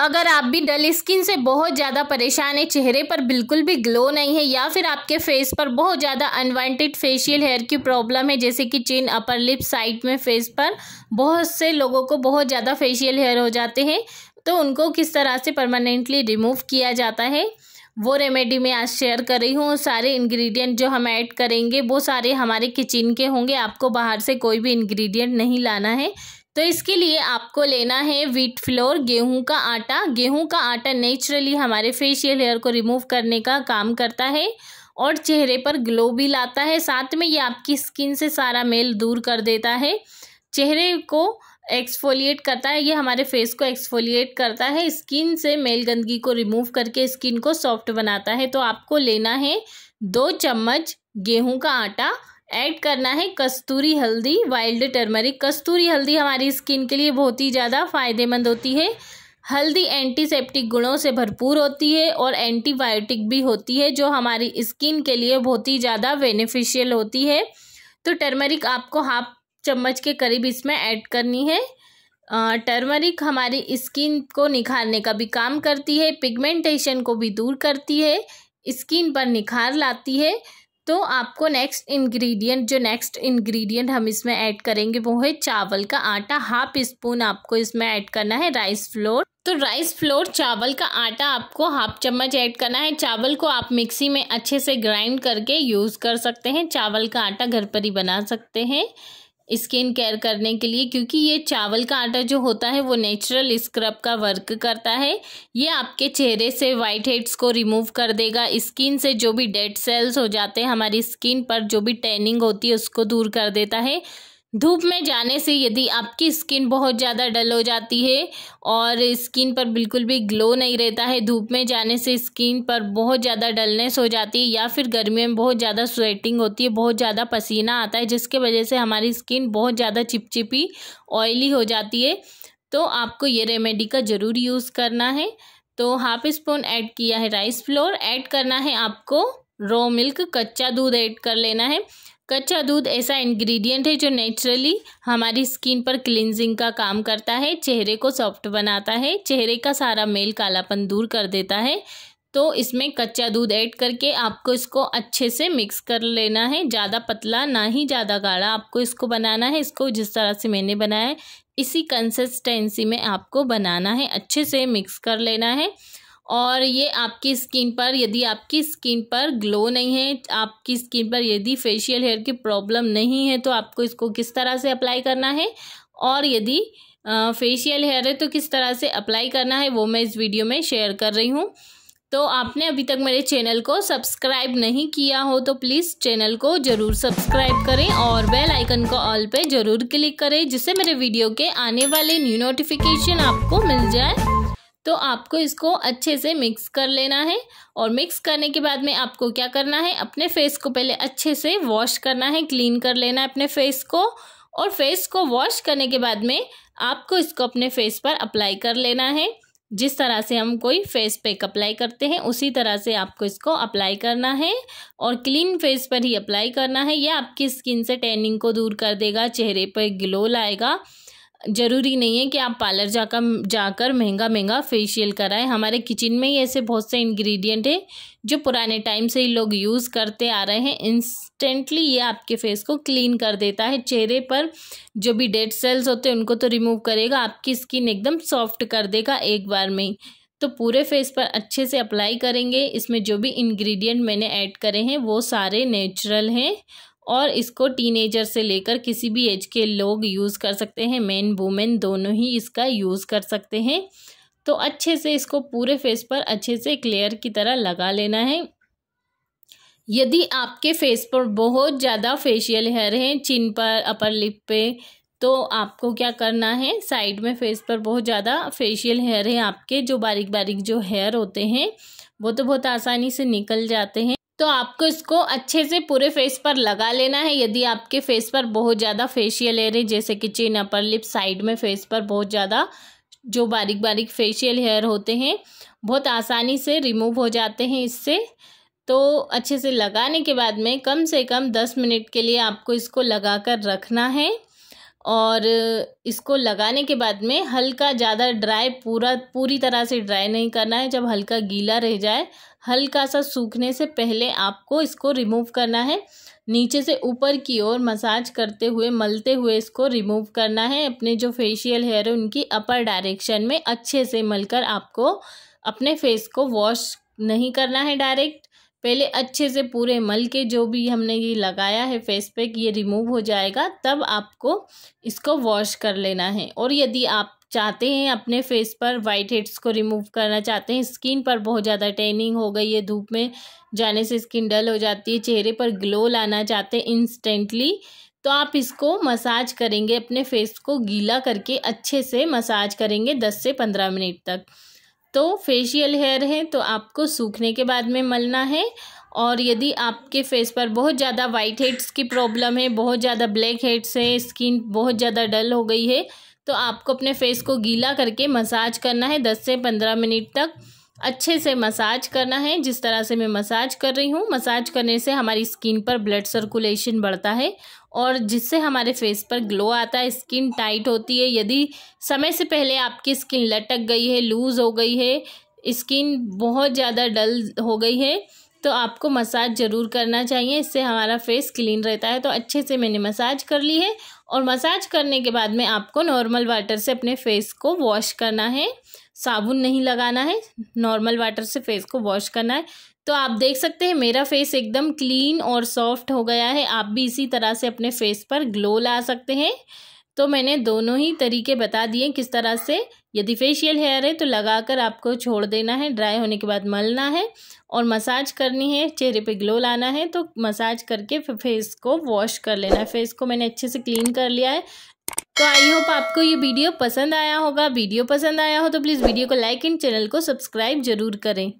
अगर आप भी डल स्किन से बहुत ज़्यादा परेशान है चेहरे पर बिल्कुल भी ग्लो नहीं है या फिर आपके फेस पर बहुत ज़्यादा अनवांटेड फेशियल हेयर की प्रॉब्लम है जैसे कि चिन अपर लिप साइड में फेस पर बहुत से लोगों को बहुत ज़्यादा फेशियल हेयर हो जाते हैं तो उनको किस तरह से परमानेंटली रिमूव किया जाता है वो रेमेडी मैं आज शेयर कर रही हूँ सारे इंग्रेडिएंट जो हम ऐड करेंगे वो सारे हमारे किचन के होंगे आपको बाहर से कोई भी इंग्रेडिएंट नहीं लाना है तो इसके लिए आपको लेना है वीट फ्लोर गेहूं का आटा गेहूं का आटा नेचुरली हमारे फेशियल हेयर को रिमूव करने का काम करता है और चेहरे पर ग्लो भी लाता है साथ में ये आपकी स्किन से सारा मेल दूर कर देता है चेहरे को एक्सफोलिएट करता है ये हमारे फेस को एक्सफोलिएट करता है स्किन से मेल गंदगी को रिमूव करके स्किन को सॉफ्ट बनाता है तो आपको लेना है दो चम्मच गेहूं का आटा ऐड करना है कस्तूरी हल्दी वाइल्ड टर्मरिक कस्तूरी हल्दी हमारी स्किन के लिए बहुत ही ज़्यादा फायदेमंद होती है हल्दी एंटीसेप्टिक गुणों से भरपूर होती है और एंटीबायोटिक भी होती है जो हमारी स्किन के लिए बहुत ही ज़्यादा बेनिफिशियल होती है तो टर्मरिक आपको हाफ चम्मच के करीब इसमें ऐड करनी है टर्मरिक हमारी स्किन को निखारने का भी काम करती है पिगमेंटेशन को भी दूर करती है स्किन पर निखार लाती है तो आपको नेक्स्ट इंग्रेडिएंट जो नेक्स्ट इंग्रेडिएंट हम इसमें ऐड करेंगे वो है चावल का आटा हाफ स्पून आपको इसमें ऐड करना है राइस फ्लोर तो राइस फ्लोर चावल का आटा आपको हाफ चम्मच ऐड करना है चावल को आप मिक्सी में अच्छे से ग्राइंड करके यूज़ कर सकते हैं चावल का आटा घर पर ही बना सकते हैं स्किन केयर करने के लिए क्योंकि ये चावल का आटा जो होता है वो नेचुरल स्क्रब का वर्क करता है ये आपके चेहरे से वाइट हेड्स को रिमूव कर देगा स्किन से जो भी डेड सेल्स हो जाते हैं हमारी स्किन पर जो भी टैनिंग होती है उसको दूर कर देता है धूप में जाने से यदि आपकी स्किन बहुत ज़्यादा डल हो जाती है और स्किन पर बिल्कुल भी ग्लो नहीं रहता है धूप में जाने से स्किन पर बहुत ज़्यादा डलनेस हो जाती है या फिर गर्मियों में बहुत ज़्यादा स्वेटिंग होती है बहुत ज़्यादा पसीना आता है जिसके वजह से हमारी स्किन बहुत ज़्यादा चिपचिपी ऑयली हो जाती है तो आपको ये रेमेडी का ज़रूर यूज़ करना है तो हाफ स्पून ऐड किया है राइस फ्लोर ऐड करना है आपको रॉ मिल्क कच्चा दूध ऐड कर लेना है कच्चा दूध ऐसा इंग्रेडिएंट है जो नेचुरली हमारी स्किन पर क्लिनजिंग का काम करता है चेहरे को सॉफ्ट बनाता है चेहरे का सारा मेल कालापन दूर कर देता है तो इसमें कच्चा दूध ऐड करके आपको इसको अच्छे से मिक्स कर लेना है ज़्यादा पतला ना ही ज़्यादा गाढ़ा आपको इसको बनाना है इसको जिस तरह से मैंने बनाया है इसी कंसिस्टेंसी में आपको बनाना है अच्छे से मिक्स कर लेना है और ये आपकी स्किन पर यदि आपकी स्किन पर ग्लो नहीं है आपकी स्किन पर यदि फेशियल हेयर की प्रॉब्लम नहीं है तो आपको इसको किस तरह से अप्लाई करना है और यदि फेशियल हेयर है तो किस तरह से अप्लाई करना है वो मैं इस वीडियो में शेयर कर रही हूँ तो आपने अभी तक मेरे चैनल को सब्सक्राइब नहीं किया हो तो प्लीज़ चैनल को ज़रूर सब्सक्राइब करें और बेल आइकन को ऑल पे ज़रूर क्लिक करें जिससे मेरे वीडियो के आने वाले न्यू नोटिफिकेशन आपको मिल जाए तो आपको इसको अच्छे से मिक्स कर लेना है और मिक्स करने के बाद में आपको क्या करना है अपने फेस को पहले अच्छे से वॉश करना है क्लीन कर लेना है अपने फेस को और फेस को वॉश करने के बाद में आपको इसको अपने फेस पर अप्लाई कर लेना है जिस तरह से हम कोई फेस पैक अप्लाई करते हैं उसी तरह से आपको इसको अप्लाई करना है और क्लीन फेस पर ही अप्लाई करना है यह आपकी स्किन से टैनिंग को दूर कर देगा चेहरे पर ग्लो लाएगा ज़रूरी नहीं है कि आप पार्लर जाकर जाकर महंगा महंगा फेशियल कराएं हमारे किचन में ही ऐसे बहुत से इंग्रेडिएंट हैं जो पुराने टाइम से ही लोग यूज़ करते आ रहे हैं इंस्टेंटली ये आपके फेस को क्लीन कर देता है चेहरे पर जो भी डेड सेल्स होते हैं उनको तो रिमूव करेगा आपकी स्किन एकदम सॉफ्ट कर देगा एक बार में ही तो पूरे फेस पर अच्छे से अप्लाई करेंगे इसमें जो भी इंग्रेडिएंट मैंने ऐड करे हैं वो सारे नेचुरल हैं और इसको टीनेजर से लेकर किसी भी एज के लोग यूज़ कर सकते हैं मेन वुमेन दोनों ही इसका यूज़ कर सकते हैं तो अच्छे से इसको पूरे फेस पर अच्छे से क्लियर की तरह लगा लेना है यदि आपके फेस पर बहुत ज़्यादा फेशियल हेयर हैं चिन पर अपर लिप पे तो आपको क्या करना है साइड में फेस पर बहुत ज़्यादा फेशियल हेयर है आपके जो बारीक बारीक जो हेयर होते हैं वो तो बहुत आसानी से निकल जाते हैं तो आपको इसको अच्छे से पूरे फेस पर लगा लेना है यदि आपके फेस पर बहुत ज़्यादा फेशियल हेयर है जैसे कि चिन अपर लिप साइड में फेस पर बहुत ज़्यादा जो बारीक बारीक फेशियल हेयर होते हैं बहुत आसानी से रिमूव हो जाते हैं इससे तो अच्छे से लगाने के बाद में कम से कम दस मिनट के लिए आपको इसको लगा कर रखना है और इसको लगाने के बाद में हल्का ज़्यादा ड्राई पूरा पूरी तरह से ड्राई नहीं करना है जब हल्का गीला रह जाए हल्का सा सूखने से पहले आपको इसको रिमूव करना है नीचे से ऊपर की ओर मसाज करते हुए मलते हुए इसको रिमूव करना है अपने जो फेशियल हेयर है उनकी अपर डायरेक्शन में अच्छे से मलकर आपको अपने फेस को वॉश नहीं करना है डायरेक्ट पहले अच्छे से पूरे मल के जो भी हमने ये लगाया है फेस पैक ये रिमूव हो जाएगा तब आपको इसको वॉश कर लेना है और यदि आप चाहते हैं अपने फेस पर वाइट हेड्स को रिमूव करना चाहते हैं स्किन पर बहुत ज़्यादा टेनिंग हो गई है धूप में जाने से स्किन डल हो जाती है चेहरे पर ग्लो लाना चाहते हैं इंस्टेंटली तो आप इसको मसाज करेंगे अपने फेस को गीला करके अच्छे से मसाज करेंगे दस से पंद्रह मिनट तक तो फेशियल हेयर है तो आपको सूखने के बाद में मलना है और यदि आपके फेस पर बहुत ज़्यादा वाइट हेड्स की प्रॉब्लम है बहुत ज़्यादा ब्लैक हेड्स हैं स्किन बहुत ज़्यादा डल हो गई है तो आपको अपने फेस को गीला करके मसाज करना है दस से पंद्रह मिनट तक अच्छे से मसाज करना है जिस तरह से मैं मसाज कर रही हूँ मसाज करने से हमारी स्किन पर ब्लड सर्कुलेशन बढ़ता है और जिससे हमारे फेस पर ग्लो आता है स्किन टाइट होती है यदि समय से पहले आपकी स्किन लटक गई है लूज़ हो गई है स्किन बहुत ज़्यादा डल हो गई है तो आपको मसाज ज़रूर करना चाहिए इससे हमारा फेस क्लीन रहता है तो अच्छे से मैंने मसाज कर ली है और मसाज करने के बाद में आपको नॉर्मल वाटर से अपने फेस को वॉश करना है साबुन नहीं लगाना है नॉर्मल वाटर से फेस को वॉश करना है तो आप देख सकते हैं मेरा फेस एकदम क्लीन और सॉफ्ट हो गया है आप भी इसी तरह से अपने फेस पर ग्लो ला सकते हैं तो मैंने दोनों ही तरीके बता दिए किस तरह से यदि फेशियल हेयर है तो लगाकर आपको छोड़ देना है ड्राई होने के बाद मलना है और मसाज करनी है चेहरे पे ग्लो लाना है तो मसाज करके फेस को वॉश कर लेना है फेस को मैंने अच्छे से क्लीन कर लिया है तो आई होप आपको ये वीडियो पसंद आया होगा वीडियो पसंद आया हो तो प्लीज़ वीडियो को लाइक एंड चैनल को सब्सक्राइब जरूर करें